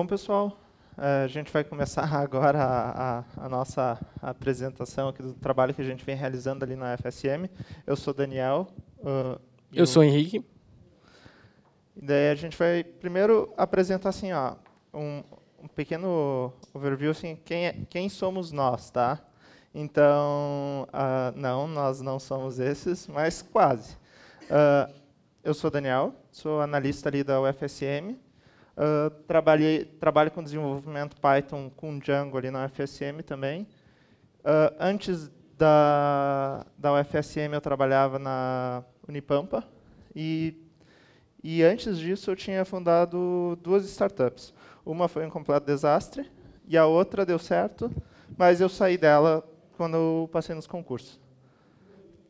Bom, pessoal, eh, a gente vai começar agora a, a, a, nossa apresentação aqui do trabalho que a gente vem realizando ali na FSM. Eu sou Daniel. Uh, eu, sou Henrique. E daí a gente vai primeiro apresentar assim, ó, um, um pequeno overview assim, quem, é, quem somos nós, tá? Então, uh, não, nós não somos esses, mas quase. Uh, eu sou Daniel, sou analista ali da UFSM. Ah, trabalhei, trabalho com desenvolvimento Python com Django ali na UFSM também. Uh, antes da, da UFSM eu trabalhava na Unipampa e, e antes disso eu tinha fundado duas startups. Uma foi um completo desastre e a outra deu certo, mas eu saí dela quando eu passei nos concursos.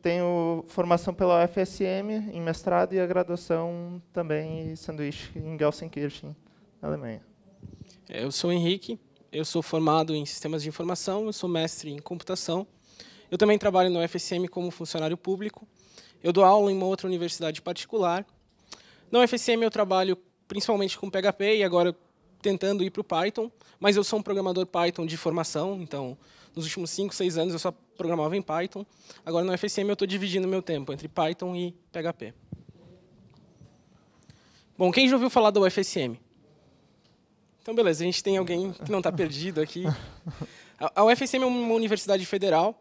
Tenho formação pela UFSM em mestrado e a graduação também em sanduíche em Gelsenkirchen. Alemanha. É, eu sou o Henrique, eu sou formado em sistemas de informação, eu sou mestre em computação. Eu também trabalho no UFSM como funcionário público. Eu dou aula em uma outra universidade particular. No UFSM eu trabalho principalmente com PHP e agora tentando ir para o Python, mas eu sou um programador Python de formação, então nos últimos 5, 6 anos eu só programava em Python. Agora no FSM eu estou dividindo meu tempo entre Python e PHP. Bom, quem já ouviu falar do UFSM? Então, beleza, a gente tem alguém que não está perdido aqui. A UFSM é uma universidade federal.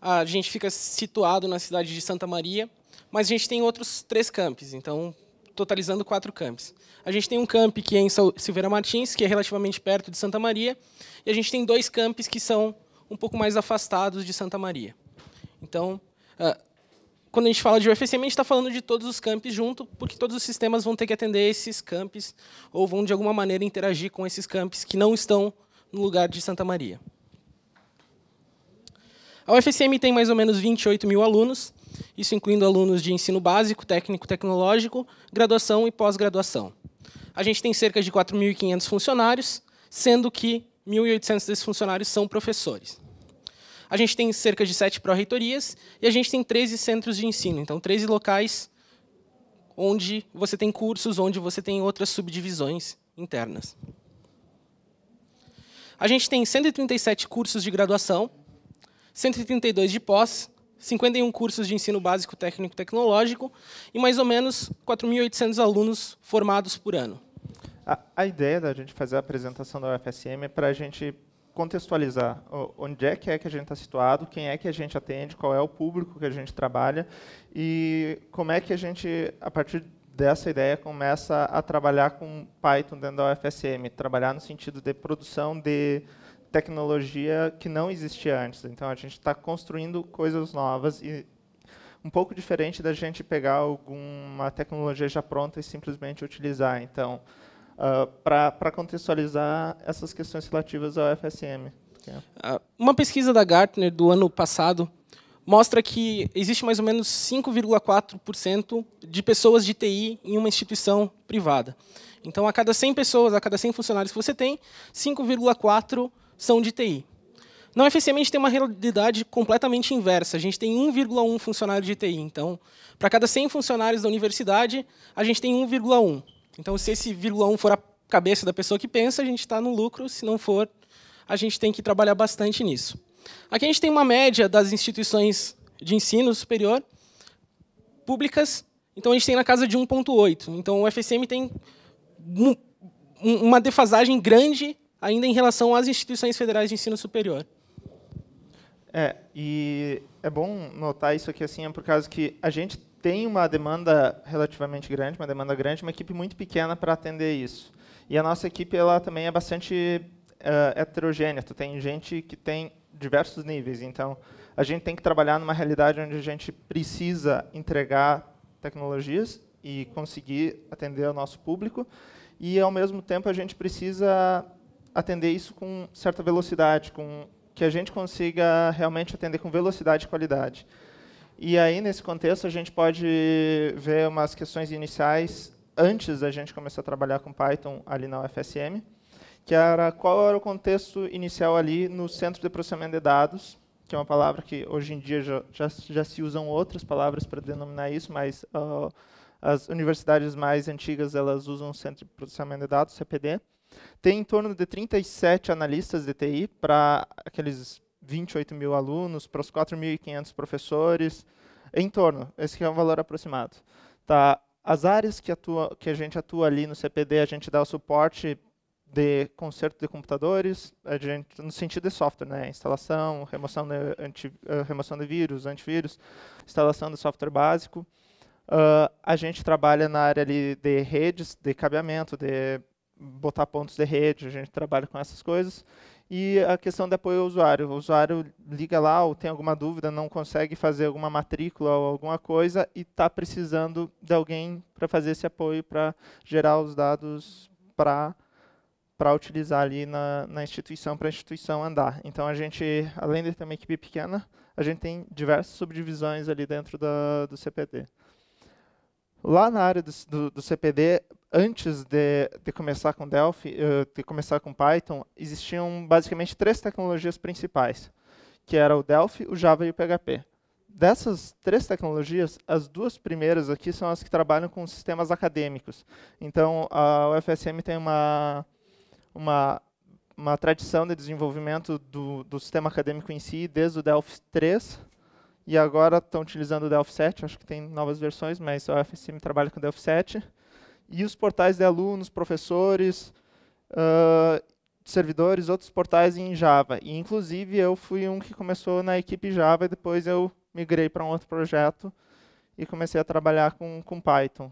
A gente fica situado na cidade de Santa Maria, mas a gente tem outros três campos, então totalizando quatro campos. A gente tem um camp que é em Silveira Martins, que é relativamente perto de Santa Maria, e a gente tem dois campos que são um pouco mais afastados de Santa Maria. Então, ah, quando a gente fala de UFSM, a gente está falando de todos os campos junto, porque todos os sistemas vão ter que atender esses campos ou vão, de alguma maneira, interagir com esses campos que não estão no lugar de Santa Maria. A UFSM tem mais ou menos 28 mil alunos, isso incluindo alunos de ensino básico, técnico, tecnológico, graduação e pós-graduação. A gente tem cerca de 4.500 funcionários, sendo que 1.800 desses funcionários são professores a gente tem cerca de sete pró-reitorias e a gente tem 13 centros de ensino. Então, 13 locais onde você tem cursos, onde você tem outras subdivisões internas. A gente tem 137 cursos de graduação, 132 de pós, 51 cursos de ensino básico técnico e tecnológico e mais ou menos 4.800 alunos formados por ano. A, a, ideia da gente fazer a apresentação da UFSM é para a gente contextualizar onde é que é que a gente está situado, quem é que a gente atende, qual é o público que a gente trabalha e como é que a gente, a partir dessa ideia, começa a trabalhar com Python dentro da UFSM, trabalhar no sentido de produção de tecnologia que não existia antes. Então, a gente está construindo coisas novas e um pouco diferente da gente pegar alguma tecnologia já pronta e simplesmente utilizar. Então, uh, ah, para contextualizar essas questões relativas ao FSM. É ah, uma pesquisa da Gartner do ano passado mostra que existe mais ou menos 5,4% de pessoas de TI em uma instituição privada. Então, a cada 100 pessoas, a cada 100 funcionários que você tem, 5,4 são de TI. Na UFSM, a gente tem uma realidade completamente inversa. A gente tem 1,1 funcionário de TI. Então, para cada 100 funcionários da universidade, a gente tem 1,1. Então, se esse vírgula 1 for a cabeça da pessoa que pensa, a gente está no lucro. Se não for, a gente tem que trabalhar bastante nisso. Aqui a gente tem uma média das instituições de ensino superior públicas. Então, a gente tem na casa de 1,8. Então, o FSM tem uma defasagem grande ainda em relação às instituições federais de ensino superior. É, e é bom notar isso aqui assim, é por causa que a gente tem uma demanda relativamente grande, uma demanda grande, uma equipe muito pequena para atender isso. E a nossa equipe ela também é bastante uh, heterogênea. Tu tem gente que tem diversos níveis. Então, a gente tem que trabalhar numa realidade onde a gente precisa entregar tecnologias e conseguir atender o nosso público. E, ao mesmo tempo, a gente precisa atender isso com certa velocidade, com que a gente consiga realmente atender com velocidade e qualidade. E aí, nesse contexto, a gente pode ver umas questões iniciais antes da gente começar a trabalhar com Python ali na UFSM, que era qual era o contexto inicial ali no centro de processamento de dados, que é uma palavra que hoje em dia já, já, já se usam outras palavras para denominar isso, mas uh, as universidades mais antigas elas usam o Centro de Processamento de Dados, CPD. Tem em torno de 37 analistas de TI para aqueles 28 mil alunos, para os 4.500 professores, em torno. Esse é um valor aproximado. Tá? As áreas que, atua, que a gente atua ali no CPD, a gente dá o suporte de conserto de computadores, a gente, no sentido de software, né? instalação, remoção de, anti, eh, remoção de vírus, antivírus, instalação de software básico. Uh, a gente trabalha na área ali de redes, de cabeamento, de botar pontos de rede, a gente trabalha com essas coisas. E a questão de apoio ao usuário. O usuário liga lá ou tem alguma dúvida, não consegue fazer alguma matrícula ou alguma coisa e está precisando de alguém para fazer esse apoio, para gerar os dados para para utilizar ali na, na instituição, para a instituição andar. Então, a gente, além de ter uma equipe pequena, a gente tem diversas subdivisões ali dentro da, do CPD. Lá na área do, do, do CPD, antes de, de, começar com Delphi, eh, de começar com Python, existiam basicamente três tecnologias principais, que era o Delphi, o Java e o PHP. Dessas três tecnologias, as duas primeiras aqui são as que trabalham com sistemas acadêmicos. Então, a UFSM tem uma, uma, uma tradição de desenvolvimento do, do sistema acadêmico em si, desde o Delphi 3, e agora estão utilizando o Delphi 7, acho que tem novas versões, mas a UFSM trabalha com o Delphi 7 e os portais de alunos, professores, uh, servidores, outros portais em Java. E, inclusive, eu fui um que começou na equipe Java e depois eu migrei para um outro projeto e comecei a trabalhar com, com Python.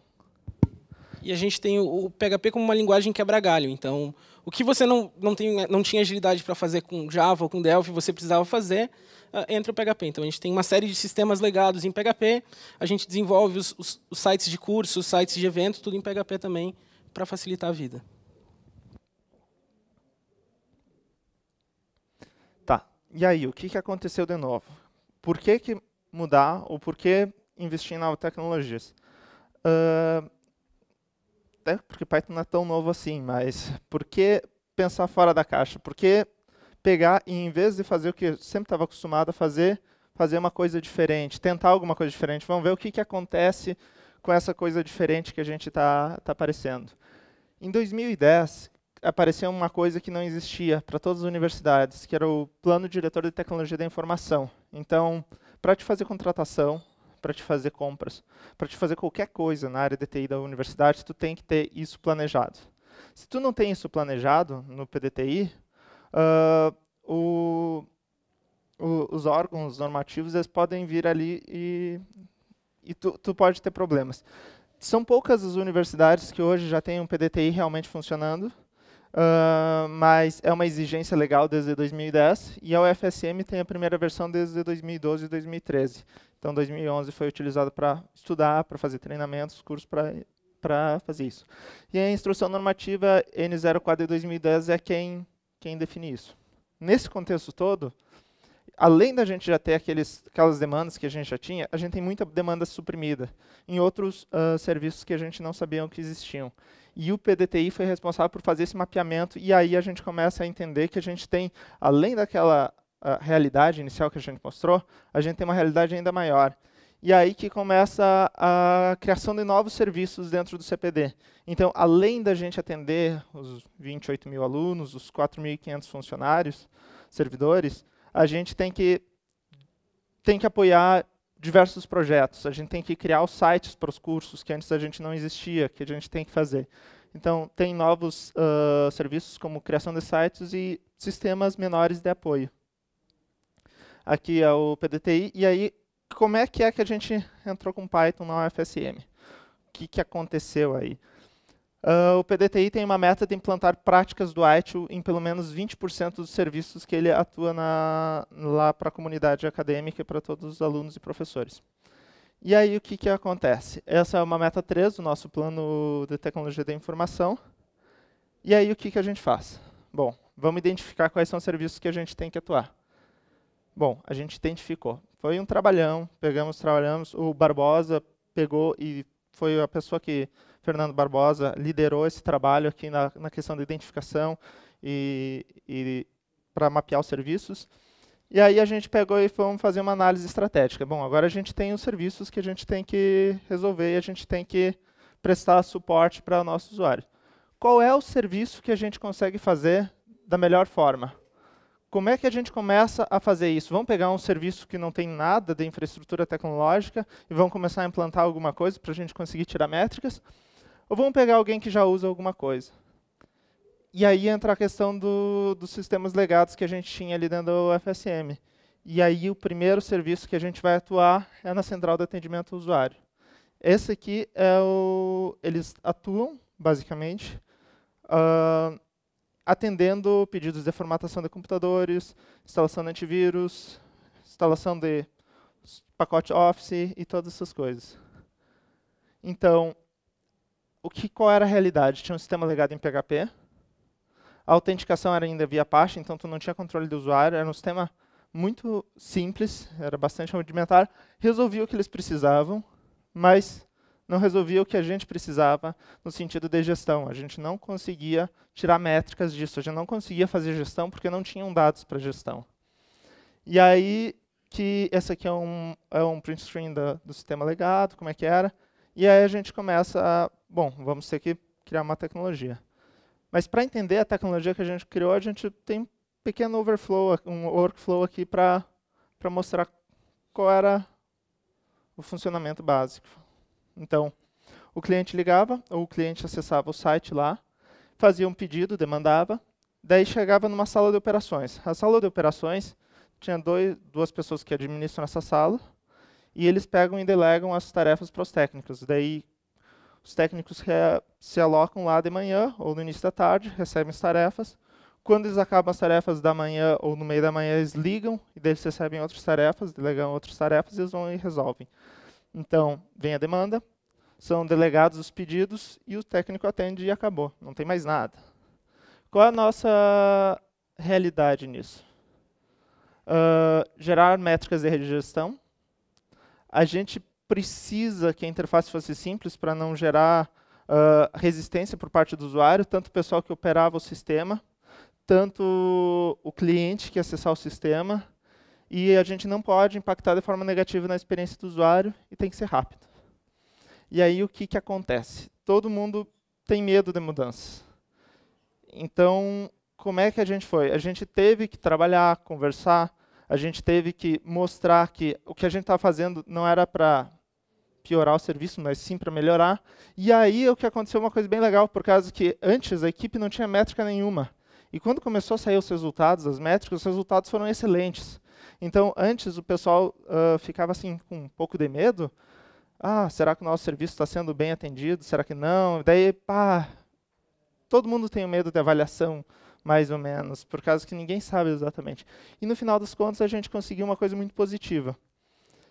E a gente tem o, PHP como uma linguagem quebra-galho. Então, o que você não, não, tem, não tinha agilidade para fazer com Java ou com Delphi, você precisava fazer. Ah, entra o PHP. Então, a gente tem uma série de sistemas legados em PHP, a gente desenvolve os, os, os sites de curso, os sites de evento, tudo em PHP também, para facilitar a vida. Tá. E aí, o que, que aconteceu de novo? Por que, que mudar ou por que investir em novas tecnologias? Uh, ah, até porque Python não é tão novo assim, mas por que pensar fora da caixa? Por que pegar e, em vez de fazer o que eu sempre estava acostumado a fazer, fazer uma coisa diferente, tentar alguma coisa diferente. Vamos ver o que, que acontece com essa coisa diferente que a gente está tá aparecendo. Em 2010, apareceu uma coisa que não existia para todas as universidades, que era o Plano Diretor de Tecnologia da Informação. Então, para te fazer contratação, para te fazer compras, para te fazer qualquer coisa na área de TI da universidade, tu tem que ter isso planejado. Se tu não tem isso planejado no PDTI, Uh, o, o, os órgãos normativos eles podem vir ali e, e tu, tu pode ter problemas. São poucas as universidades que hoje já têm um PDTI realmente funcionando, uh, mas é uma exigência legal desde 2010 e a UFSM tem a primeira versão desde 2012 e 2013. Então, 2011 foi utilizado para estudar, para fazer treinamentos, cursos para para fazer isso. E a instrução normativa N04 de 2010 é quem quem define isso. Nesse contexto todo, além da gente já ter aqueles, aquelas demandas que a gente já tinha, a gente tem muita demanda suprimida em outros uh, serviços que a gente não sabia que existiam. E o PDTI foi responsável por fazer esse mapeamento, e aí a gente começa a entender que a gente tem, além daquela uh, realidade inicial que a gente mostrou, a gente tem uma realidade ainda maior, e aí que começa a criação de novos serviços dentro do CPD. Então, além da gente atender os 28 mil alunos, os 4.500 funcionários, servidores, a gente tem que, tem que apoiar diversos projetos. A gente tem que criar os sites para os cursos que antes a gente não existia, que a gente tem que fazer. Então, tem novos uh, serviços como criação de sites e sistemas menores de apoio. Aqui é o PDTI. E aí, como é que é que a gente entrou com Python na UFSM? O que, que aconteceu aí? Uh, o PDTI tem uma meta de implantar práticas do ITU em pelo menos 20% dos serviços que ele atua na, lá para a comunidade acadêmica e para todos os alunos e professores. E aí o que, que acontece? Essa é uma meta 3 do nosso plano de tecnologia da informação. E aí o que, que a gente faz? Bom, vamos identificar quais são os serviços que a gente tem que atuar. Bom, a gente identificou. Foi um trabalhão, pegamos, trabalhamos. O Barbosa pegou e foi a pessoa que, Fernando Barbosa, liderou esse trabalho aqui na, na questão da identificação e, e para mapear os serviços. E aí a gente pegou e foi fazer uma análise estratégica. Bom, agora a gente tem os serviços que a gente tem que resolver e a gente tem que prestar suporte para o nosso usuário. Qual é o serviço que a gente consegue fazer da melhor forma? Como é que a gente começa a fazer isso? Vamos pegar um serviço que não tem nada de infraestrutura tecnológica e vamos começar a implantar alguma coisa para a gente conseguir tirar métricas? Ou vamos pegar alguém que já usa alguma coisa? E aí entra a questão do, dos sistemas legados que a gente tinha ali dentro do FSM. E aí o primeiro serviço que a gente vai atuar é na central de atendimento ao usuário. Esse aqui é o... Eles atuam, basicamente, uh, atendendo pedidos de formatação de computadores, instalação de antivírus, instalação de pacote Office e todas essas coisas. Então, o que, qual era a realidade? Tinha um sistema legado em PHP, a autenticação era ainda via pasta, então tu não tinha controle do usuário, era um sistema muito simples, era bastante rudimentar, resolvia o que eles precisavam, mas não resolvia o que a gente precisava no sentido de gestão. A gente não conseguia tirar métricas disso, a gente não conseguia fazer gestão porque não tinham dados para gestão. E aí que esse aqui é um, é um print screen do sistema legado, como é que era, e aí a gente começa a, bom, vamos ter que criar uma tecnologia. Mas para entender a tecnologia que a gente criou, a gente tem um pequeno overflow, um workflow aqui para mostrar qual era o funcionamento básico. Então, o cliente ligava, ou o cliente acessava o site lá, fazia um pedido, demandava, daí chegava numa sala de operações. A sala de operações tinha dois, duas pessoas que administram essa sala, e eles pegam e delegam as tarefas para os técnicos. Daí, os técnicos se alocam lá de manhã ou no início da tarde, recebem as tarefas. Quando eles acabam as tarefas da manhã ou no meio da manhã, eles ligam e daí eles recebem outras tarefas, delegam outras tarefas e eles vão e resolvem. Então, vem a demanda, são delegados os pedidos e o técnico atende e acabou, não tem mais nada. Qual é a nossa realidade nisso? Uh, gerar métricas de gestão. A gente precisa que a interface fosse simples para não gerar uh, resistência por parte do usuário, tanto o pessoal que operava o sistema, tanto o cliente que acessar o sistema, e a gente não pode impactar de forma negativa na experiência do usuário e tem que ser rápido. E aí o que, que acontece? Todo mundo tem medo de mudança. Então, como é que a gente foi? A gente teve que trabalhar, conversar, a gente teve que mostrar que o que a gente estava fazendo não era para piorar o serviço, mas sim para melhorar. E aí o que aconteceu uma coisa bem legal, por causa que antes a equipe não tinha métrica nenhuma. E quando começou a sair os resultados, as métricas, os resultados foram excelentes. Então, antes o pessoal uh, ficava assim com um pouco de medo. Ah, será que o nosso serviço está sendo bem atendido? Será que não? Daí, pá, todo mundo tem medo de avaliação, mais ou menos, por causa que ninguém sabe exatamente. E no final das contas, a gente conseguiu uma coisa muito positiva.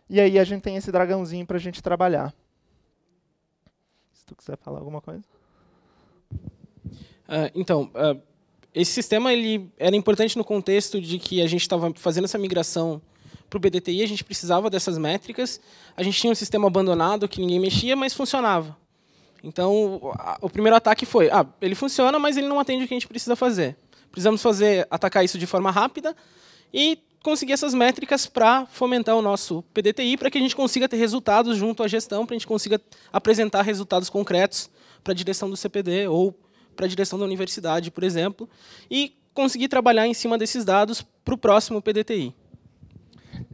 E aí a gente tem esse dragãozinho para a gente trabalhar. Se tu quiser falar alguma coisa. Uh, então, uh esse sistema ele era importante no contexto de que a gente estava fazendo essa migração para o BDTI, a gente precisava dessas métricas. A gente tinha um sistema abandonado que ninguém mexia, mas funcionava. Então, o primeiro ataque foi: ah, ele funciona, mas ele não atende o que a gente precisa fazer. Precisamos fazer atacar isso de forma rápida e conseguir essas métricas para fomentar o nosso PDTI, para que a gente consiga ter resultados junto à gestão, para a gente consiga apresentar resultados concretos para a direção do CPD ou para a direção da universidade, por exemplo, e conseguir trabalhar em cima desses dados para o próximo PDTI.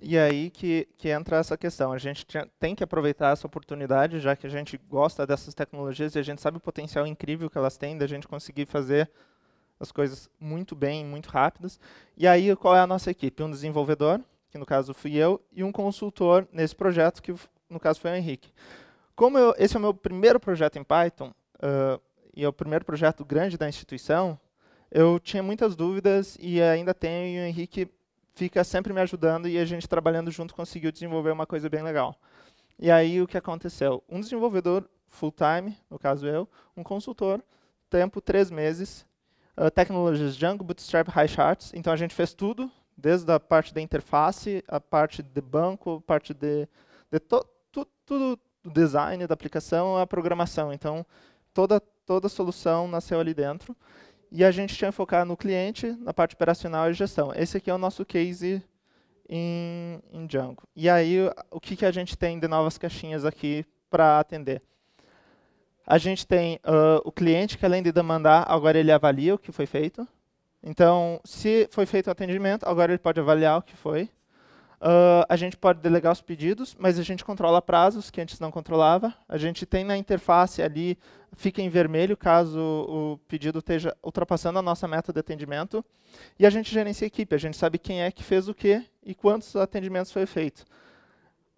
E aí que, que entra essa questão. A gente tem que aproveitar essa oportunidade, já que a gente gosta dessas tecnologias e a gente sabe o potencial incrível que elas têm da gente conseguir fazer as coisas muito bem, muito rápidas. E aí, qual é a nossa equipe? Um desenvolvedor, que no caso fui eu, e um consultor nesse projeto, que no caso foi o Henrique. Como eu, esse é o meu primeiro projeto em Python, uh, e é o primeiro projeto grande da instituição, eu tinha muitas dúvidas e ainda tenho, e o Henrique fica sempre me ajudando e a gente trabalhando junto conseguiu desenvolver uma coisa bem legal. E aí o que aconteceu? Um desenvolvedor full-time, no caso eu, um consultor, tempo três meses, uh, tecnologias Django, Bootstrap, Highcharts. Então a gente fez tudo, desde a parte da interface, a parte de banco, a parte de, de tudo do design da aplicação, a programação. Então toda, toda a solução nasceu ali dentro. E a gente tinha focado no cliente, na parte operacional e gestão. Esse aqui é o nosso case em, em Django. E aí, o que, que a gente tem de novas caixinhas aqui para atender? A gente tem uh, o cliente, que além de demandar, agora ele avalia o que foi feito. Então, se foi feito o atendimento, agora ele pode avaliar o que foi. Uh, a gente pode delegar os pedidos, mas a gente controla prazos que antes não controlava. A gente tem na interface ali, fica em vermelho caso o pedido esteja ultrapassando a nossa meta de atendimento. E a gente gerencia a equipe, a gente sabe quem é que fez o quê e quantos atendimentos foi feito.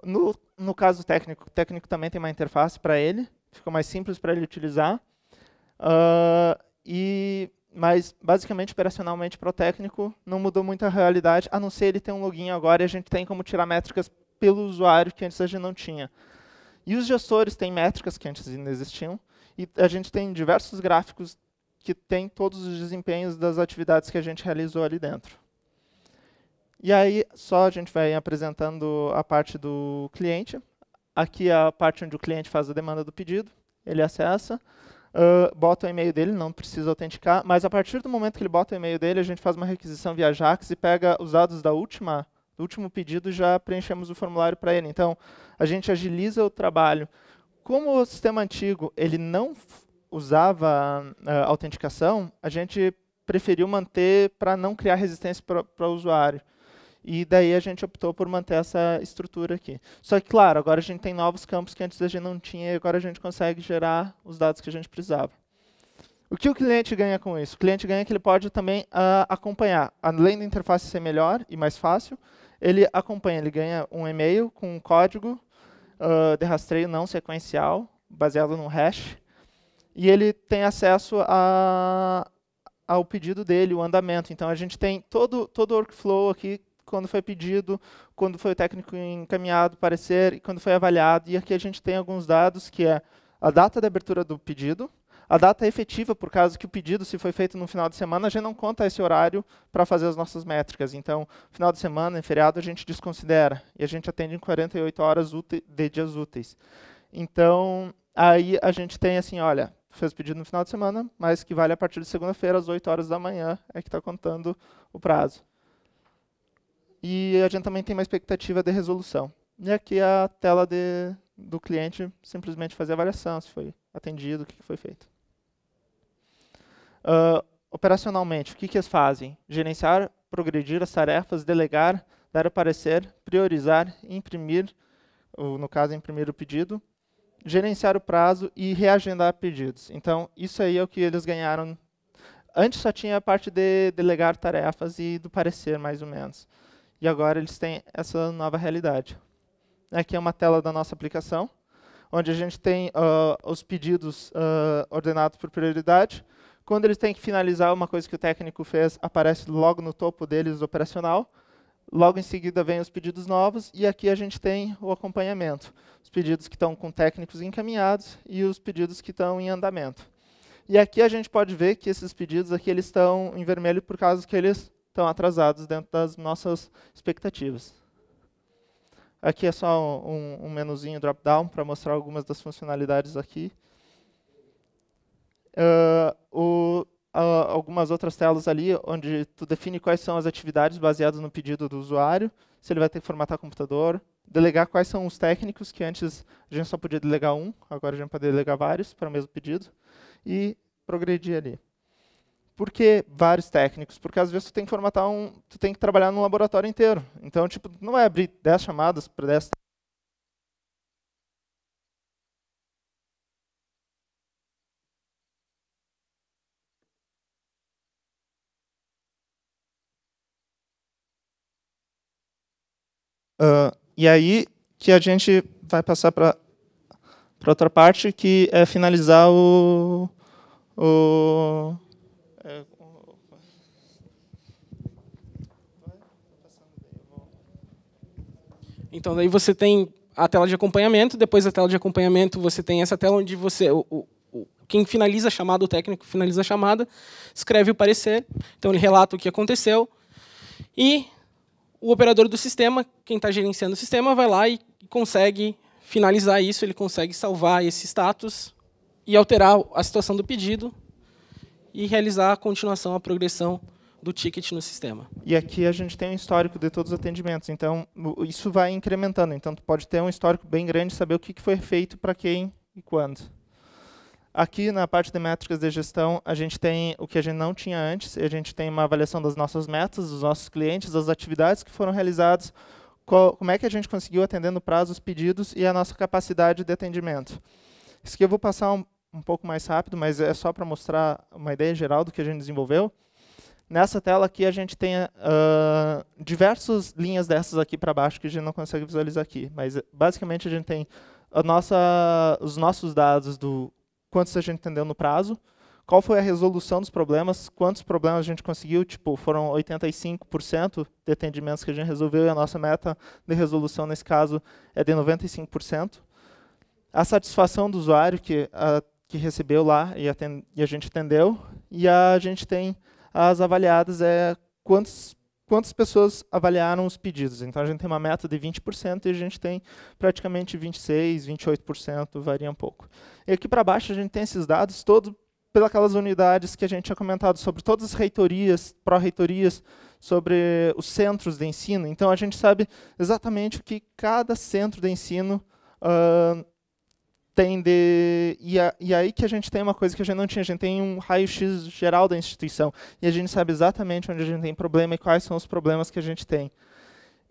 No, no caso técnico, o técnico também tem uma interface para ele, fica mais simples para ele utilizar. Uh, e mas basicamente operacionalmente para o técnico não mudou muito a realidade, a não ser ele ter um login agora e a gente tem como tirar métricas pelo usuário que antes a gente não tinha. E os gestores têm métricas que antes não existiam e a gente tem diversos gráficos que tem todos os desempenhos das atividades que a gente realizou ali dentro. E aí só a gente vai apresentando a parte do cliente. Aqui é a parte onde o cliente faz a demanda do pedido, ele acessa uh, bota o e-mail dele, não precisa autenticar, mas a partir do momento que ele bota o e-mail dele, a gente faz uma requisição via JAX e pega os dados da última, do último pedido e já preenchemos o formulário para ele. Então, a gente agiliza o trabalho. Como o sistema antigo ele não usava uh, autenticação, a gente preferiu manter para não criar resistência para o usuário. E daí a gente optou por manter essa estrutura aqui. Só que, claro, agora a gente tem novos campos que antes a gente não tinha e agora a gente consegue gerar os dados que a gente precisava. O que o cliente ganha com isso? O cliente ganha que ele pode também uh, acompanhar. Além da interface ser melhor e mais fácil, ele acompanha, ele ganha um e-mail com um código uh, de rastreio não sequencial, baseado num hash, e ele tem acesso a, ao pedido dele, o andamento. Então, a gente tem todo, todo o workflow aqui quando foi pedido, quando foi o técnico encaminhado parecer e quando foi avaliado. E aqui a gente tem alguns dados, que é a data de abertura do pedido, a data efetiva, por causa que o pedido, se foi feito no final de semana, a gente não conta esse horário para fazer as nossas métricas. Então, final de semana, em feriado, a gente desconsidera. E a gente atende em 48 horas de dias úteis. Então, aí a gente tem assim, olha, fez pedido no final de semana, mas que vale a partir de segunda-feira, às 8 horas da manhã, é que está contando o prazo. E a gente também tem uma expectativa de resolução. E aqui é a tela de, do cliente simplesmente fazer a avaliação, se foi atendido, o que foi feito. Uh, operacionalmente, o que, que eles fazem? Gerenciar, progredir as tarefas, delegar, dar o parecer, priorizar, imprimir, ou no caso, imprimir o pedido, gerenciar o prazo e reagendar pedidos. Então, isso aí é o que eles ganharam. Antes só tinha a parte de delegar tarefas e do parecer, mais ou menos. E agora eles têm essa nova realidade. Aqui é uma tela da nossa aplicação, onde a gente tem uh, os pedidos uh, ordenados por prioridade. Quando eles têm que finalizar uma coisa que o técnico fez, aparece logo no topo deles operacional. Logo em seguida vem os pedidos novos e aqui a gente tem o acompanhamento. Os pedidos que estão com técnicos encaminhados e os pedidos que estão em andamento. E aqui a gente pode ver que esses pedidos aqui eles estão em vermelho por causa que eles estão atrasados dentro das nossas expectativas. Aqui é só um, um menuzinho drop-down para mostrar algumas das funcionalidades aqui. Uh, o, uh, algumas outras telas ali, onde tu define quais são as atividades baseadas no pedido do usuário, se ele vai ter que formatar computador, delegar quais são os técnicos, que antes a gente só podia delegar um, agora a gente pode delegar vários para o mesmo pedido, e progredir ali. Porque vários técnicos, porque às vezes tu tem que formatar um, tu tem que trabalhar num laboratório inteiro. Então, tipo, não é abrir 10 chamadas para 10 Uh, ah, e aí que a gente vai passar para outra parte, que é finalizar o, o é, Então, daí você tem a tela de acompanhamento, depois da tela de acompanhamento você tem essa tela onde você o, o, quem finaliza a chamada, o técnico finaliza a chamada, escreve o parecer, então ele relata o que aconteceu e o operador do sistema, quem está gerenciando o sistema, vai lá e consegue finalizar isso, ele consegue salvar esse status e alterar a situação do pedido e realizar a continuação, a progressão do ticket no sistema. E aqui a gente tem um histórico de todos os atendimentos, então isso vai incrementando. Então tu pode ter um histórico bem grande, saber o que foi feito para quem e quando. Aqui na parte de métricas de gestão, a gente tem o que a gente não tinha antes, a gente tem uma avaliação das nossas metas, dos nossos clientes, das atividades que foram realizadas, qual, como é que a gente conseguiu atender no prazo os pedidos e a nossa capacidade de atendimento. Isso que eu vou passar um um pouco mais rápido, mas é só para mostrar uma ideia geral do que a gente desenvolveu. Nessa tela aqui a gente tem uh, diversas linhas dessas aqui para baixo que a gente não consegue visualizar aqui, mas basicamente a gente tem a nossa, os nossos dados do quantos a gente entendeu no prazo, qual foi a resolução dos problemas, quantos problemas a gente conseguiu, tipo, foram 85% de atendimentos que a gente resolveu e a nossa meta de resolução nesse caso é de 95%. A satisfação do usuário, que a ah, que recebeu lá e, atend, e a gente atendeu. E a gente tem as avaliadas, é quantos quantas pessoas avaliaram os pedidos. Então a gente tem uma meta de 20% e a gente tem praticamente 26, 28%, varia um pouco. E aqui para baixo a gente tem esses dados todos pelas unidades que a gente tinha comentado sobre todas as reitorias, pró-reitorias, sobre os centros de ensino. Então a gente sabe exatamente o que cada centro de ensino uh, tende. E, a, e aí que a gente tem uma coisa que a gente não tinha, a gente tem um raio-x geral da instituição. E a gente sabe exatamente onde a gente tem problema e quais são os problemas que a gente tem.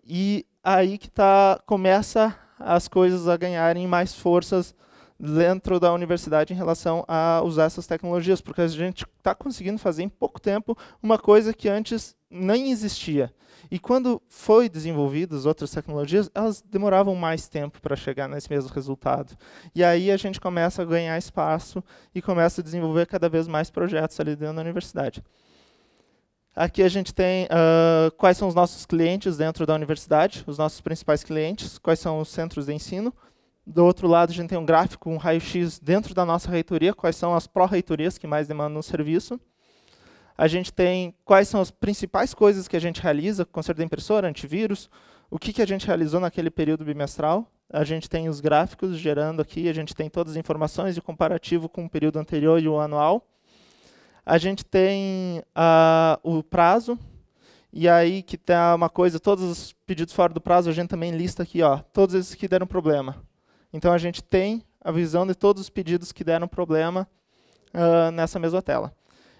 E aí que tá, começa as coisas a ganharem mais forças dentro da universidade em relação a usar essas tecnologias, porque a gente está conseguindo fazer em pouco tempo uma coisa que antes nem existia. E quando foi desenvolvidas outras tecnologias, elas demoravam mais tempo para chegar nesse mesmo resultado. E aí a gente começa a ganhar espaço e começa a desenvolver cada vez mais projetos ali dentro da universidade. Aqui a gente tem uh, quais são os nossos clientes dentro da universidade, os nossos principais clientes, quais são os centros de ensino, do outro lado, a gente tem um gráfico, um raio-x dentro da nossa reitoria, quais são as pró-reitorias que mais demandam o serviço. A gente tem quais são as principais coisas que a gente realiza, conserto da impressora, antivírus, o que, que a gente realizou naquele período bimestral. A gente tem os gráficos gerando aqui, a gente tem todas as informações e comparativo com o período anterior e o anual. A gente tem uh, o prazo, e aí que tem tá uma coisa, todos os pedidos fora do prazo, a gente também lista aqui, ó, todos esses que deram problema então a gente tem a visão de todos os pedidos que deram problema uh, nessa mesma tela.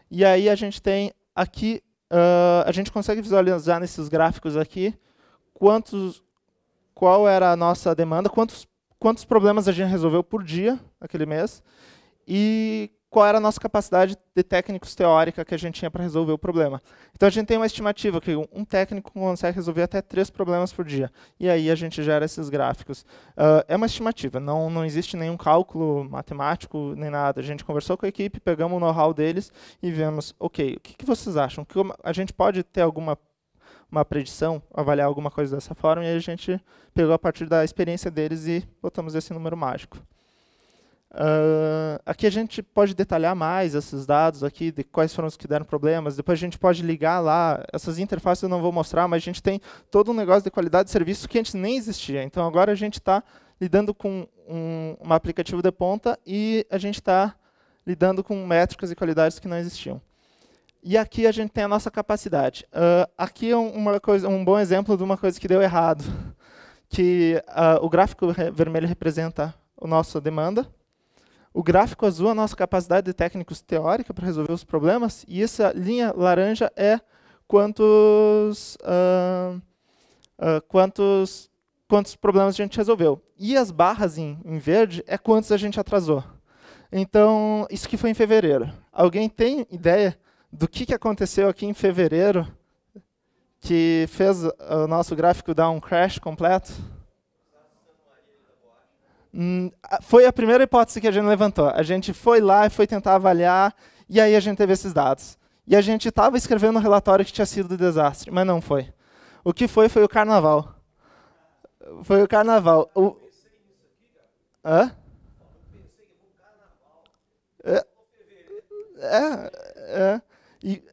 E aí a gente tem aqui, uh, a gente consegue visualizar nesses gráficos aqui quantos, qual era a nossa demanda, quantos, quantos problemas a gente resolveu por dia aquele mês, e qual era a nossa capacidade de técnicos teórica que a gente tinha para resolver o problema. Então a gente tem uma estimativa que um técnico consegue resolver até três problemas por dia. E aí a gente gera esses gráficos. Uh, é uma estimativa, não, não existe nenhum cálculo matemático nem nada. A gente conversou com a equipe, pegamos o know-how deles e vemos, ok, o que, que vocês acham? Que a gente pode ter alguma uma predição, avaliar alguma coisa dessa forma, e a gente pegou a partir da experiência deles e botamos esse número mágico. Uh, aqui a gente pode detalhar mais esses dados aqui, de quais foram os que deram problemas. Depois a gente pode ligar lá. Essas interfaces eu não vou mostrar, mas a gente tem todo um negócio de qualidade de serviço que antes nem existia. Então agora a gente está lidando com um, um aplicativo de ponta e a gente está lidando com métricas e qualidades que não existiam. E aqui a gente tem a nossa capacidade. Uh, aqui é uma coisa, um bom exemplo de uma coisa que deu errado, que uh, o gráfico vermelho representa a nossa demanda, o gráfico azul é a nossa capacidade de técnicos teórica para resolver os problemas, e essa linha laranja é quantos, uh, uh, quantos, quantos problemas a gente resolveu. E as barras em, em verde é quantos a gente atrasou. Então, isso que foi em fevereiro. Alguém tem ideia do que, que aconteceu aqui em fevereiro que fez ah, o nosso gráfico dar um crash completo? Hum, foi a primeira hipótese que a gente levantou. A gente foi lá e foi tentar avaliar, e aí a gente teve esses dados. E a gente estava escrevendo um relatório que tinha sido um desastre, mas não foi. O que foi, foi o carnaval. Foi o carnaval. O... Hã? É, é, é. E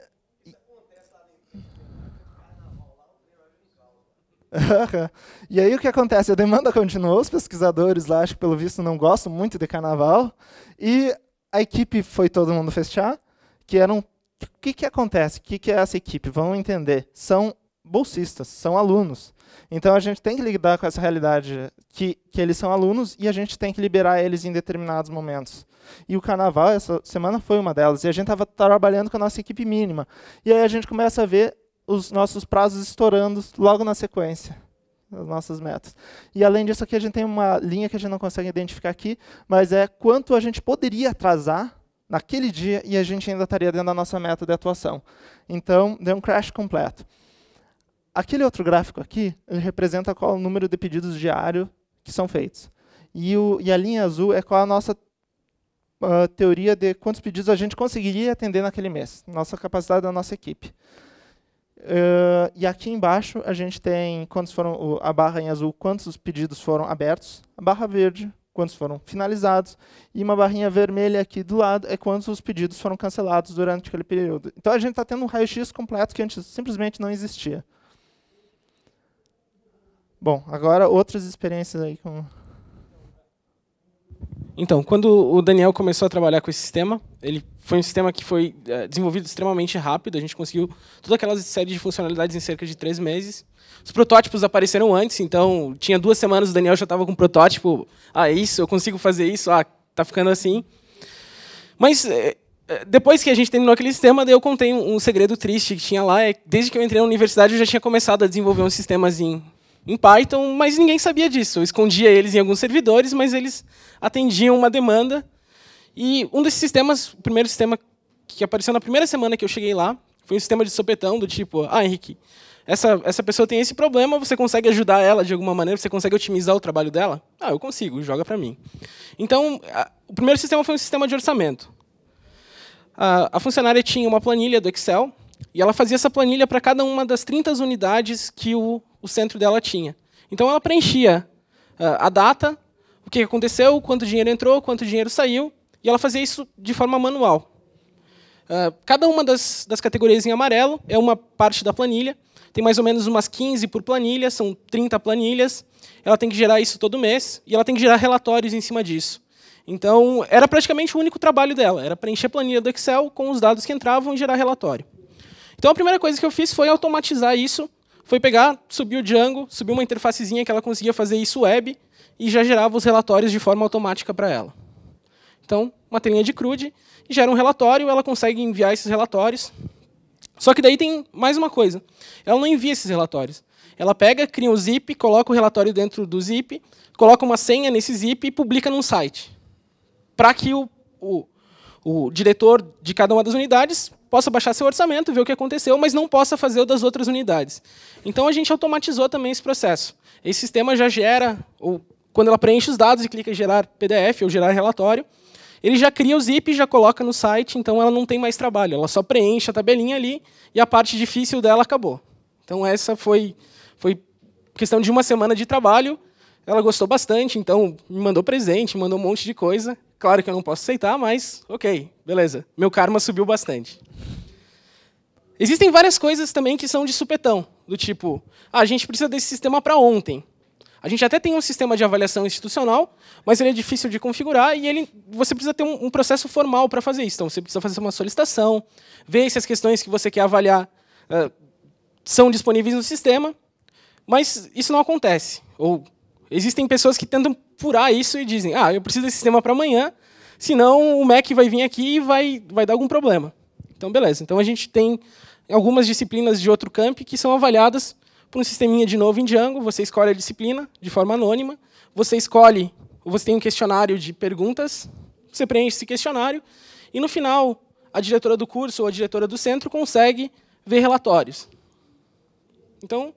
e aí o que acontece? A demanda continuou, os pesquisadores lá, acho que pelo visto não gostam muito de carnaval, e a equipe foi todo mundo fechar, que eram... O que, que acontece? O que, que é essa equipe? Vão entender. São bolsistas, são alunos. Então a gente tem que lidar com essa realidade que, que eles são alunos e a gente tem que liberar eles em determinados momentos. E o carnaval, essa semana foi uma delas, e a gente estava trabalhando com a nossa equipe mínima. E aí a gente começa a ver os nossos prazos estourando logo na sequência, as nossas metas. E além disso, aqui a gente tem uma linha que a gente não consegue identificar aqui, mas é quanto a gente poderia atrasar naquele dia e a gente ainda estaria dentro da nossa meta de atuação. Então, deu um crash completo. Aquele outro gráfico aqui, ele representa qual o número de pedidos diário que são feitos. E, o, e a linha azul é qual a nossa uh, teoria de quantos pedidos a gente conseguiria atender naquele mês, nossa capacidade da nossa equipe. Uh, e aqui embaixo a gente tem quantos foram a barra em azul, quantos pedidos foram abertos, a barra verde, quantos foram finalizados, e uma barrinha vermelha aqui do lado é quantos os pedidos foram cancelados durante aquele período. Então a gente está tendo um raio-x completo que antes simplesmente não existia. Bom, agora outras experiências aí com então, quando o Daniel começou a trabalhar com esse sistema, ele foi um sistema que foi eh, desenvolvido extremamente rápido, a gente conseguiu toda aquela série de funcionalidades em cerca de três meses. Os protótipos apareceram antes, então tinha duas semanas o Daniel já estava com o protótipo. Ah, é isso, eu consigo fazer isso, ah, tá ficando assim. Mas eh, eh, depois que a gente terminou aquele sistema, eu contei um, segredo triste que tinha lá. É, desde que eu entrei na universidade, eu já tinha começado a desenvolver uns sistemas em, em Python, mas ninguém sabia disso. Eu escondia eles em alguns servidores, mas eles atendiam uma demanda. E um desses sistemas, o primeiro sistema que apareceu na primeira semana que eu cheguei lá, foi um sistema de sopetão do tipo, ah, Henrique, essa, essa pessoa tem esse problema, você consegue ajudar ela de alguma maneira, você consegue otimizar o trabalho dela? Ah, eu consigo, joga para mim. Então, a, o primeiro sistema foi um sistema de orçamento. A, a funcionária tinha uma planilha do Excel e ela fazia essa planilha para cada uma das 30 unidades que o, o centro dela tinha. Então, ela preenchia a, a data, o que aconteceu, quanto dinheiro entrou, quanto dinheiro saiu, e ela fazia isso de forma manual. Uh, cada uma das, das categorias em amarelo é uma parte da planilha. Tem mais ou menos umas 15 por planilha, são 30 planilhas. Ela tem que gerar isso todo mês e ela tem que gerar relatórios em cima disso. Então, era praticamente o único trabalho dela, era preencher a planilha do Excel com os dados que entravam e gerar relatório. Então, a primeira coisa que eu fiz foi automatizar isso, foi pegar, subir o Django, subir uma interfacezinha que ela conseguia fazer isso web e já gerava os relatórios de forma automática para ela. Então, uma telinha de e gera um relatório, ela consegue enviar esses relatórios. Só que daí tem mais uma coisa. Ela não envia esses relatórios. Ela pega, cria um zip, coloca o relatório dentro do zip, coloca uma senha nesse zip e publica num site. Para que o, o, o diretor de cada uma das unidades possa baixar seu orçamento, ver o que aconteceu, mas não possa fazer o das outras unidades. Então a gente automatizou também esse processo. Esse sistema já gera, ou quando ela preenche os dados e clica em gerar PDF ou gerar relatório, ele já cria o zip, já coloca no site, então ela não tem mais trabalho. Ela só preenche a tabelinha ali e a parte difícil dela acabou. Então essa foi foi questão de uma semana de trabalho. Ela gostou bastante, então me mandou presente, me mandou um monte de coisa. Claro que eu não posso aceitar, mas ok, beleza. Meu karma subiu bastante. Existem várias coisas também que são de supetão, do tipo, ah, a gente precisa desse sistema para ontem. A gente até tem um sistema de avaliação institucional, mas ele é difícil de configurar e ele, você precisa ter um, um processo formal para fazer isso. Então, você precisa fazer uma solicitação, ver se as questões que você quer avaliar uh, são disponíveis no sistema, mas isso não acontece. Ou existem pessoas que tentam furar isso e dizem: ah, eu preciso desse sistema para amanhã, senão o Mac vai vir aqui e vai, vai dar algum problema. Então, beleza. Então, a gente tem algumas disciplinas de outro camp que são avaliadas para um sisteminha de novo em Django, você escolhe a disciplina de forma anônima, você escolhe, você tem um questionário de perguntas, você preenche esse questionário, e no final, a diretora do curso ou a diretora do centro consegue ver relatórios. Então,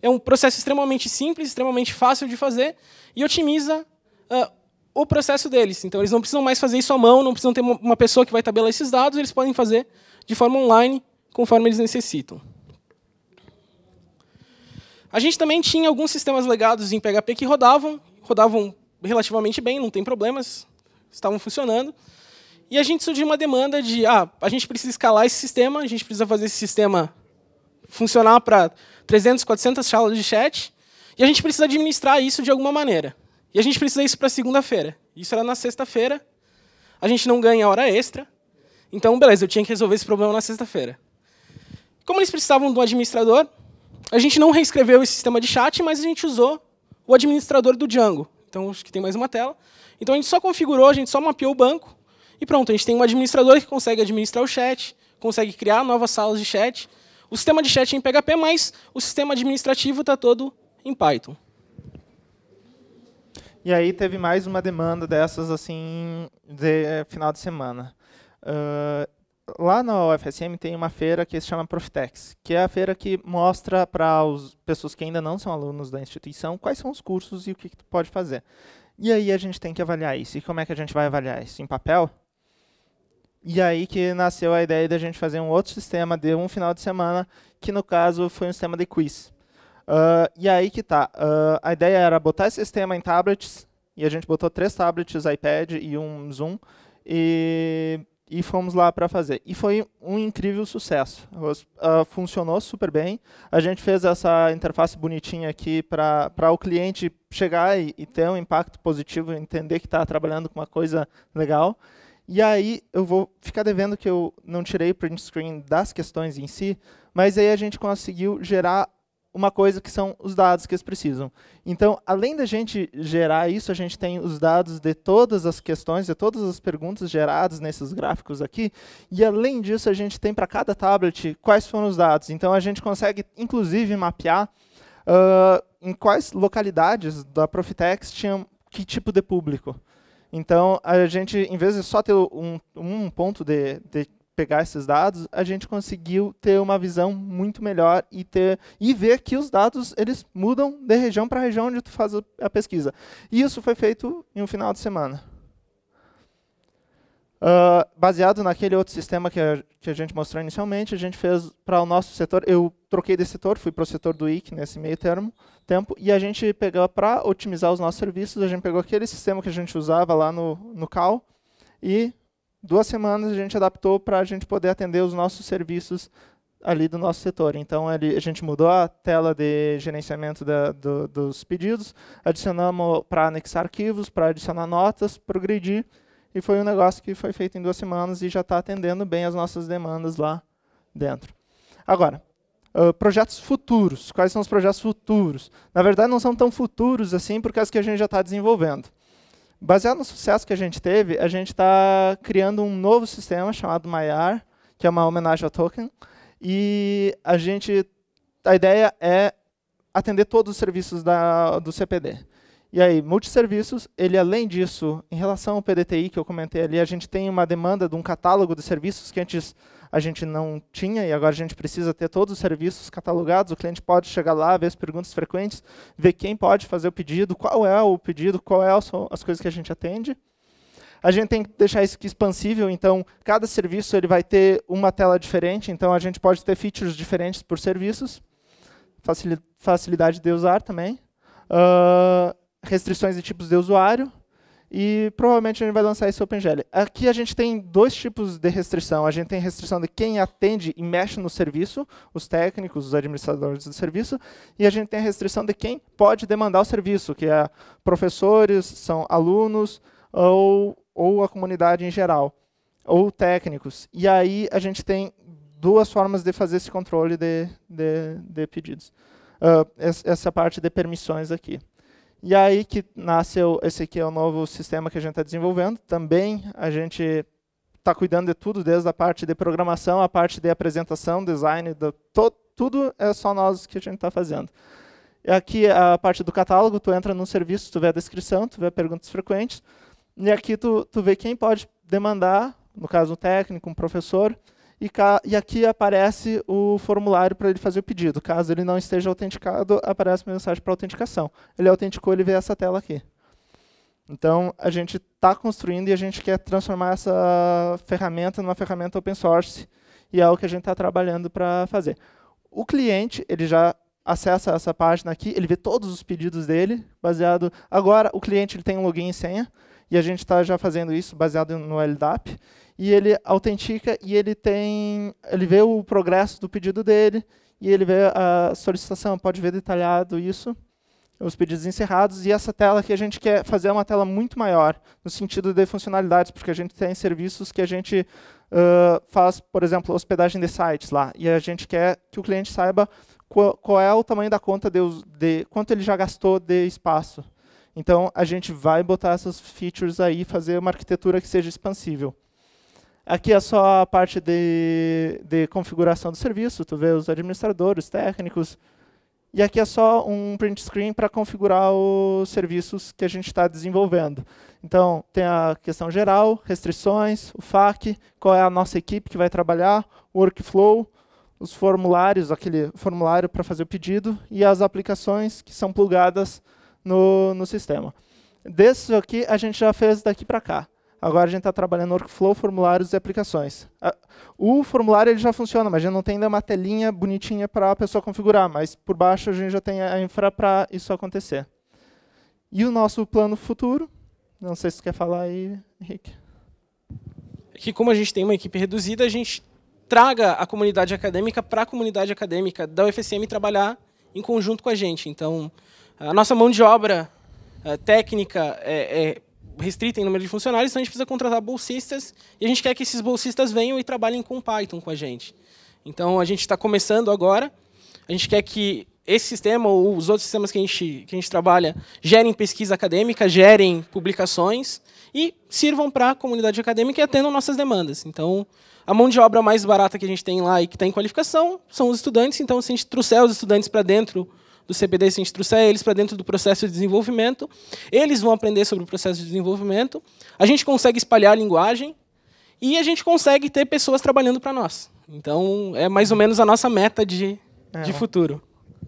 é um processo extremamente simples, extremamente fácil de fazer, e otimiza uh, o processo deles. Então, eles não precisam mais fazer isso à mão, não precisam ter uma pessoa que vai tabelar esses dados, eles podem fazer de forma online, conforme eles necessitam. A gente também tinha alguns sistemas legados em PHP que rodavam, rodavam relativamente bem, não tem problemas, estavam funcionando. E a gente surgiu uma demanda de, ah, a gente precisa escalar esse sistema, a gente precisa fazer esse sistema funcionar para 300, 400 salas de chat, e a gente precisa administrar isso de alguma maneira. E a gente precisa isso para segunda-feira. Isso era na sexta-feira. A gente não ganha hora extra. Então, beleza, eu tinha que resolver esse problema na sexta-feira. Como eles precisavam de um administrador, a gente não reescreveu esse sistema de chat, mas a gente usou o administrador do Django. Então, acho que tem mais uma tela. Então, a gente só configurou, a gente só mapeou o banco. E pronto, a gente tem um administrador que consegue administrar o chat, consegue criar novas salas de chat. O sistema de chat é em PHP, mas o sistema administrativo está todo em Python. E aí teve mais uma demanda dessas assim de eh, final de semana. Uh, lá na UFSM tem uma feira que se chama Profitex, que é a feira que mostra para as pessoas que ainda não são alunos da instituição quais são os cursos e o que, que tu pode fazer. E aí a gente tem que avaliar isso. E como é que a gente vai avaliar isso? Em papel? E aí que nasceu a ideia da gente fazer um outro sistema de um final de semana, que no caso foi um sistema de quiz. Uh, e aí que tá. Uh, a ideia era botar esse sistema em tablets, e a gente botou três tablets, iPad e um Zoom, e e fomos lá para fazer. E foi um incrível sucesso. Ah, funcionou super bem. A gente fez essa interface bonitinha aqui para o cliente chegar e, e, ter um impacto positivo, entender que está trabalhando com uma coisa legal. E aí eu vou ficar devendo que eu não tirei o print screen das questões em si, mas aí a gente conseguiu gerar uma coisa que são os dados que eles precisam. Então, além da gente gerar isso, a gente tem os dados de todas as questões, de todas as perguntas geradas nesses gráficos aqui, e além disso, a gente tem para cada tablet quais foram os dados. Então, a gente consegue, inclusive, mapear uh, em quais localidades da Profitex tinha que tipo de público. Então, a gente, em vez de só ter um, um ponto de, de pegar esses dados, a gente conseguiu ter uma visão muito melhor e ter e ver que os dados eles mudam de região para região onde tu faz a pesquisa. E isso foi feito em um final de semana. Uh, baseado naquele outro sistema que a, que a gente mostrou inicialmente, a gente fez para o nosso setor, eu troquei de setor, fui para o setor do IC nesse meio termo, tempo, e a gente pegou, para otimizar os nossos serviços, a gente pegou aquele sistema que a gente usava lá no, no CAL e duas semanas a gente adaptou para a gente poder atender os nossos serviços ali do nosso setor. Então, ele, a gente mudou a tela de gerenciamento da, do, dos pedidos, adicionamos para anexar arquivos, para adicionar notas, progredir, e foi um negócio que foi feito em duas semanas e já está atendendo bem as nossas demandas lá dentro. Agora, uh, projetos futuros. Quais são os projetos futuros? Na verdade, não são tão futuros assim, porque as é que a gente já está desenvolvendo. Baseado no sucesso que a gente teve, a gente está criando um novo sistema chamado Maiar, que é uma homenagem ao token, e a gente a ideia é atender todos os serviços da, do CPD. E aí, multiserviços, ele além disso, em relação ao PDTI que eu comentei ali, a gente tem uma demanda de um catálogo de serviços que antes a gente não tinha e agora a gente precisa ter todos os serviços catalogados. O cliente pode chegar lá, ver as perguntas frequentes, ver quem pode fazer o pedido, qual é o pedido, qual é as coisas que a gente atende. A gente tem que deixar isso expansível, então cada serviço ele vai ter uma tela diferente, então a gente pode ter features diferentes por serviços. Facilidade de usar também. Uh, restrições de tipos de usuário. E provavelmente a gente vai lançar esse OpenGL. Aqui a gente tem dois tipos de restrição. A gente tem restrição de quem atende e mexe no serviço, os técnicos, os administradores do serviço, e a gente tem a restrição de quem pode demandar o serviço, que é professores, são alunos ou, ou a comunidade em geral, ou técnicos. E aí a gente tem duas formas de fazer esse controle de, de, de pedidos. Uh, essa parte de permissões aqui. E aí que nasceu, esse aqui é o novo sistema que a gente está desenvolvendo. Também a gente está cuidando de tudo, desde a parte de programação, a parte de apresentação, design, do, to, tudo é só nós que a gente está fazendo. Aqui é a parte do catálogo, tu entra num serviço, tu vê a descrição, tu vê perguntas frequentes, e aqui tu, tu vê quem pode demandar, no caso um técnico, um professor, e, e aqui aparece o formulário para ele fazer o pedido. Caso ele não esteja autenticado, aparece uma mensagem para autenticação. Ele autenticou, ele vê essa tela aqui. Então, a gente está construindo e a gente quer transformar essa ferramenta numa ferramenta open source, e é o que a gente está trabalhando para fazer. O cliente, ele já acessa essa página aqui, ele vê todos os pedidos dele, baseado... Agora, o cliente ele tem um login e senha, e a gente está já fazendo isso baseado no LDAP, e ele autentica e ele tem, ele vê o progresso do pedido dele e ele vê a solicitação, pode ver detalhado isso, os pedidos encerrados e essa tela que a gente quer fazer é uma tela muito maior no sentido de funcionalidades, porque a gente tem serviços que a gente uh, faz, por exemplo, hospedagem de sites lá e a gente quer que o cliente saiba qual, qual é o tamanho da conta de, de quanto ele já gastou de espaço então, a gente vai botar essas features aí, fazer uma arquitetura que seja expansível. Aqui é só a parte de, de configuração do serviço, tu vê os administradores, técnicos, e aqui é só um print screen para configurar os serviços que a gente está desenvolvendo. Então, tem a questão geral, restrições, o FAQ, qual é a nossa equipe que vai trabalhar, o workflow, os formulários, aquele formulário para fazer o pedido, e as aplicações que são plugadas no, no sistema. Desse aqui, a gente já fez daqui para cá. Agora a gente está trabalhando workflow, formulários e aplicações. O formulário ele já funciona, mas a gente não tem ainda uma telinha bonitinha para a pessoa configurar, mas por baixo a gente já tem a infra para isso acontecer. E o nosso plano futuro? Não sei se você quer falar aí, Henrique. É que como a gente tem uma equipe reduzida, a gente traga a comunidade acadêmica para a comunidade acadêmica da UFSM trabalhar em conjunto com a gente. Então, a nossa mão de obra eh, técnica é, é restrita em número de funcionários, então a gente precisa contratar bolsistas e a gente quer que esses bolsistas venham e trabalhem com Python com a gente. Então a gente está começando agora, a gente quer que esse sistema ou os outros sistemas que a gente, que a gente trabalha gerem pesquisa acadêmica, gerem publicações e sirvam para a comunidade acadêmica e atendam nossas demandas. Então, a mão de obra mais barata que a gente tem lá e que tem tá qualificação são os estudantes. Então, se a gente trouxer os estudantes para dentro do CPD se trouxer eles para dentro do processo de desenvolvimento. Eles vão aprender sobre o processo de desenvolvimento. A gente consegue espalhar a linguagem e a gente consegue ter pessoas trabalhando para nós. Então, é mais ou menos a nossa meta de, é. de futuro.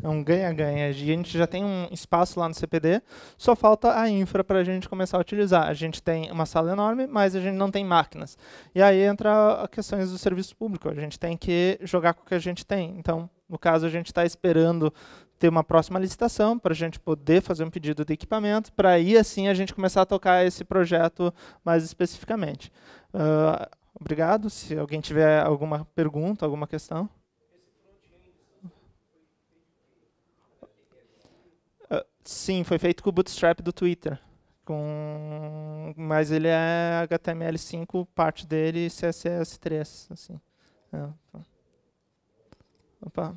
É um ganha-ganha. A gente já tem um espaço lá no CPD, só falta a infra para a gente começar a utilizar. A gente tem uma sala enorme, mas a gente não tem máquinas. E aí entra a questões do serviço público. A gente tem que jogar com o que a gente tem. Então, no caso, a gente está esperando ter uma próxima licitação para a gente poder fazer um pedido de equipamento, para aí assim a gente começar a tocar esse projeto mais especificamente. Uh, obrigado. Se alguém tiver alguma pergunta, alguma questão. Ah, sim, foi feito com o Bootstrap do Twitter. Com... Mas ele é HTML5, parte dele CSS3. Assim. É. Então. Opa.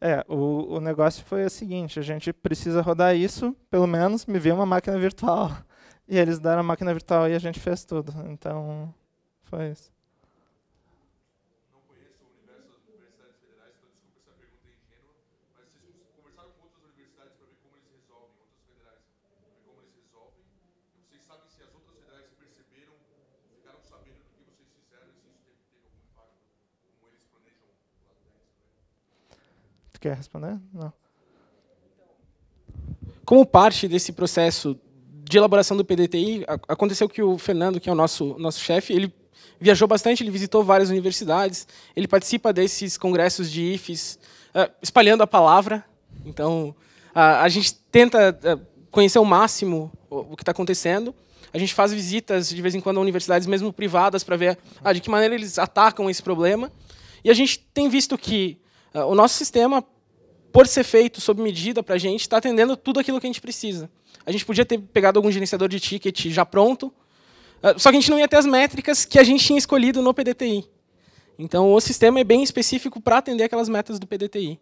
É, o, o negócio foi o seguinte: a gente precisa rodar isso, pelo menos me ver uma máquina virtual. E eles deram a máquina virtual e a gente fez tudo. Então, foi isso. quer responder? Não. Como parte desse processo de elaboração do PDTI, aconteceu que o Fernando, que é o nosso, nosso chefe, ele viajou bastante, ele visitou várias universidades, ele participa desses congressos de IFES, ah, espalhando a palavra. Então, a gente tenta ah, conhecer ao máximo o que está acontecendo. A gente faz visitas de vez em quando a universidades, mesmo privadas, para ver ah, de que maneira eles atacam esse problema. E a gente tem visto que ah, o nosso sistema por ser feito sob medida para a gente, está atendendo tudo aquilo que a gente precisa. A gente podia ter pegado algum gerenciador de ticket já pronto, ah, só que a gente não ia ter as métricas que a gente tinha escolhido no PDTI. Então, o sistema é bem específico para atender aquelas metas do PDTI.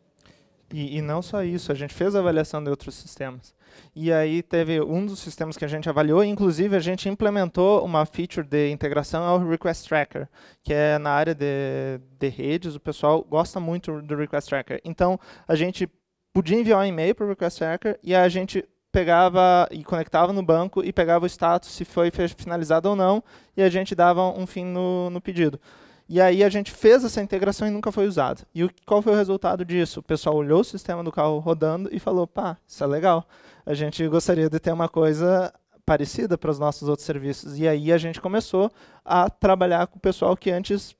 E, e, não só isso, a gente fez avaliação de outros sistemas. E aí teve um dos sistemas que a gente avaliou, inclusive a gente implementou uma feature de integração ao é Request Tracker, que é na área de, de redes, o pessoal gosta muito do Request Tracker. Então, a gente podia enviar um e-mail para o Request Tracker e a gente pegava e conectava no banco e pegava o status, se foi finalizado ou não, e a gente dava um fim no, no pedido. E aí a gente fez essa integração e nunca foi usada. E o, qual foi o resultado disso? O pessoal olhou o sistema do carro rodando e falou, pá, isso é legal. A gente gostaria de ter uma coisa parecida para os nossos outros serviços. E aí a gente começou a trabalhar com o pessoal que antes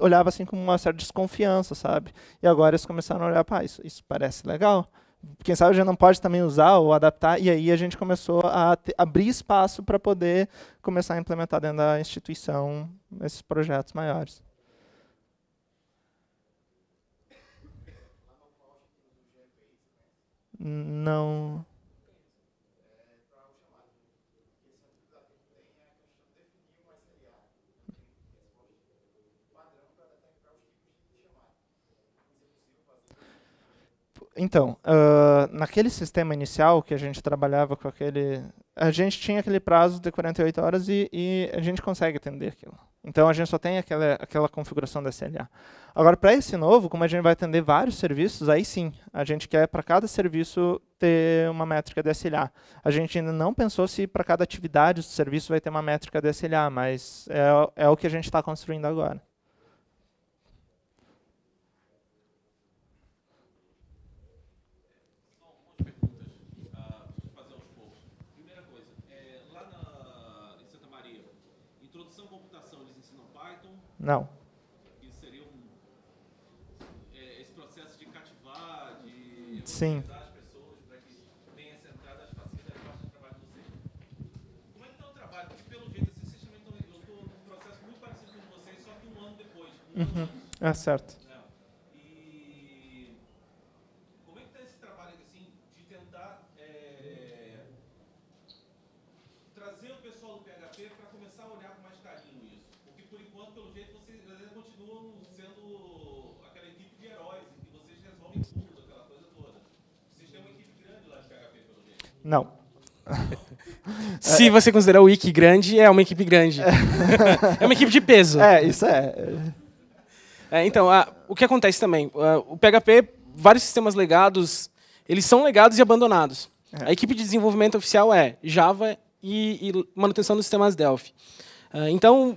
olhava assim com uma certa desconfiança, sabe? E agora eles começaram a olhar, pá, isso, isso parece legal quem sabe a gente não pode também usar ou adaptar, e aí a gente começou a abrir espaço para poder começar a implementar dentro da instituição esses projetos maiores. Não. Então, uh, naquele sistema inicial que a gente trabalhava com aquele. A gente tinha aquele prazo de 48 horas e, e a gente consegue atender aquilo. Então a gente só tem aquela, aquela configuração da SLA. Agora, para esse novo, como a gente vai atender vários serviços, aí sim, a gente quer para cada serviço ter uma métrica de SLA. A gente ainda não pensou se para cada atividade do serviço vai ter uma métrica de SLA, mas é, é o que a gente está construindo agora. Não. Isso seria um, é, esse processo de cativar, de Sim. as pessoas para que essa entrada é trabalho de vocês. Como é que está o trabalho? Porque, pelo jeito, assim, vocês também estão, eu estou num processo muito parecido com vocês, só que um ano depois. Um uhum. É, certo. se você considerar o Wiki grande, é uma equipe grande. É. é uma equipe de peso. É, isso é. é então, a, o que acontece também? A, o PHP, vários sistemas legados, eles são legados e abandonados. É. A equipe de desenvolvimento oficial é Java e, e manutenção dos sistemas Delphi. É, então,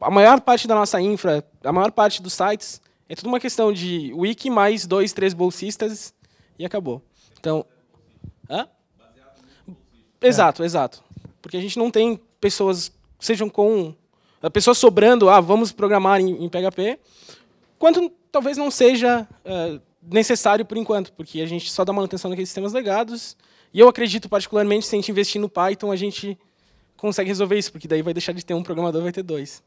a maior parte da nossa infra, a maior parte dos sites, é tudo uma questão de wiki mais dois, três bolsistas e acabou. Então. Hã? Exato, é. exato. Porque a gente não tem pessoas, sejam com. Eh, pessoa sobrando, ah, vamos programar em, em PHP, quanto talvez não seja uh, necessário por enquanto, porque a gente só dá manutenção naqueles sistemas legados. E eu acredito, particularmente, se a gente investir no Python, a gente consegue resolver isso, porque daí vai deixar de ter um programador, vai ter dois.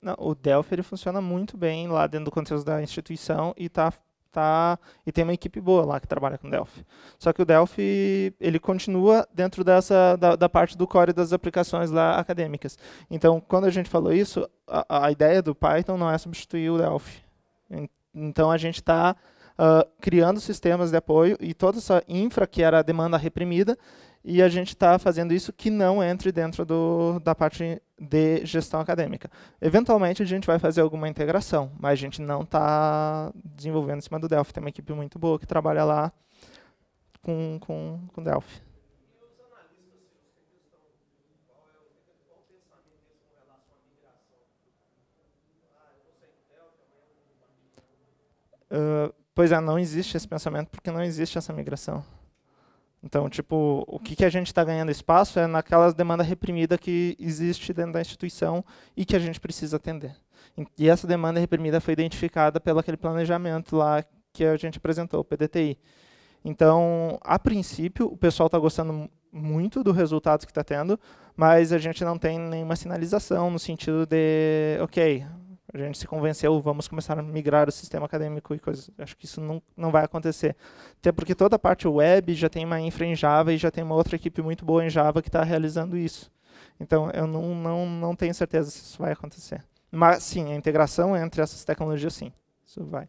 Não, o Delphi ele funciona muito bem lá dentro do contexto da instituição e tá Tá, e tem uma equipe boa lá que trabalha com Delphi. Só que o Delphi ele continua dentro dessa da, da parte do core das aplicações lá acadêmicas. Então, quando a gente falou isso, a, a ideia do Python não é substituir o Delphi. Então, a gente está uh, criando sistemas de apoio e toda essa infra que era a demanda reprimida e a gente está fazendo isso que não entre dentro do, da parte de gestão acadêmica. Eventualmente a gente vai fazer alguma integração, mas a gente não está desenvolvendo em cima do Delphi. Tem uma equipe muito boa que trabalha lá com, com, com Delphi. Uh, pois é, não existe esse pensamento porque não existe essa migração. Então, tipo, o que, que a gente está ganhando espaço é naquelas demanda reprimida que existe dentro da instituição e que a gente precisa atender. E essa demanda reprimida foi identificada pelo aquele planejamento lá que a gente apresentou, o PDTI. Então, a princípio, o pessoal está gostando muito do resultado que está tendo, mas a gente não tem nenhuma sinalização no sentido de, ok, a gente se convenceu, vamos começar a migrar o sistema acadêmico e coisas. Acho que isso não, não vai acontecer. Até porque toda a parte web já tem uma infra em Java e já tem uma outra equipe muito boa em Java que está realizando isso. Então, eu não, não, não tenho certeza se isso vai acontecer. Mas, sim, a integração entre essas tecnologias, sim. Isso vai.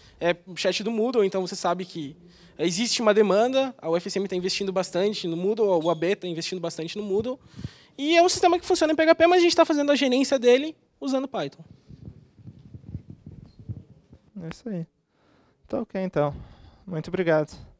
é chat do Moodle, então você sabe que existe uma demanda, a UFSM está investindo bastante no Moodle, a UAB está investindo bastante no Moodle, e é um sistema que funciona em PHP, mas a gente está fazendo a gerência dele usando Python. É isso aí. Tá ok, então. Muito obrigado.